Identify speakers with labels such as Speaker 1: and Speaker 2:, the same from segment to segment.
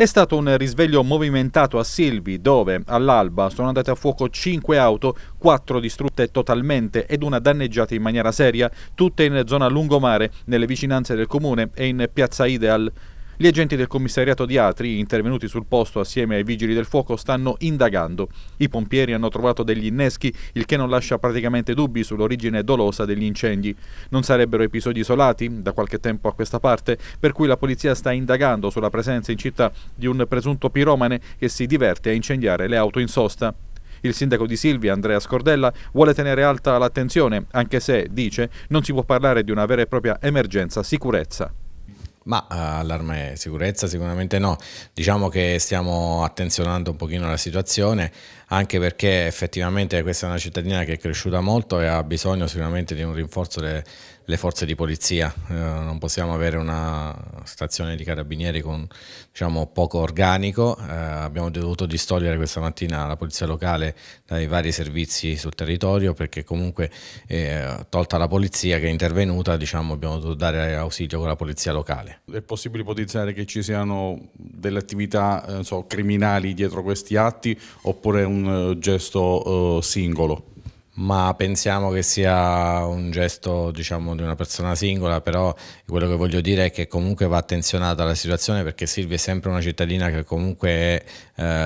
Speaker 1: È stato un risveglio movimentato a Silvi, dove all'alba sono andate a fuoco 5 auto, 4 distrutte totalmente ed una danneggiata in maniera seria, tutte in zona lungomare, nelle vicinanze del comune e in piazza Ideal. Gli agenti del commissariato di Atri, intervenuti sul posto assieme ai vigili del fuoco, stanno indagando. I pompieri hanno trovato degli inneschi, il che non lascia praticamente dubbi sull'origine dolosa degli incendi. Non sarebbero episodi isolati, da qualche tempo a questa parte, per cui la polizia sta indagando sulla presenza in città di un presunto piromane che si diverte a incendiare le auto in sosta. Il sindaco di Silvia, Andrea Scordella, vuole tenere alta l'attenzione, anche se, dice, non si può parlare di una vera e propria emergenza sicurezza.
Speaker 2: Ma uh, allarme sicurezza sicuramente no, diciamo che stiamo attenzionando un pochino la situazione anche perché effettivamente questa è una cittadina che è cresciuta molto e ha bisogno sicuramente di un rinforzo delle, delle forze di polizia, uh, non possiamo avere una stazione di carabinieri con diciamo, poco organico, uh, abbiamo dovuto distogliere questa mattina la polizia locale dai vari servizi sul territorio perché comunque eh, tolta la polizia che è intervenuta diciamo, abbiamo dovuto dare ausilio con la polizia locale.
Speaker 3: È possibile ipotizzare che ci siano delle attività eh, so, criminali dietro questi atti oppure un eh, gesto
Speaker 2: eh, singolo? ma pensiamo che sia un gesto diciamo, di una persona singola però quello che voglio dire è che comunque va attenzionata la situazione perché Silvia è sempre una cittadina che comunque è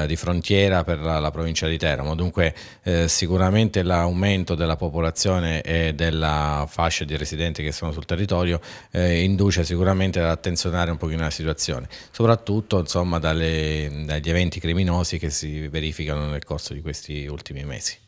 Speaker 2: eh, di frontiera per la, la, provincia di Teramo dunque eh, sicuramente l'aumento della popolazione e della fascia di residenti che sono sul territorio eh, induce sicuramente ad attenzionare un pochino la situazione soprattutto insomma, dalle, dagli eventi criminosi che si verificano nel corso di questi ultimi mesi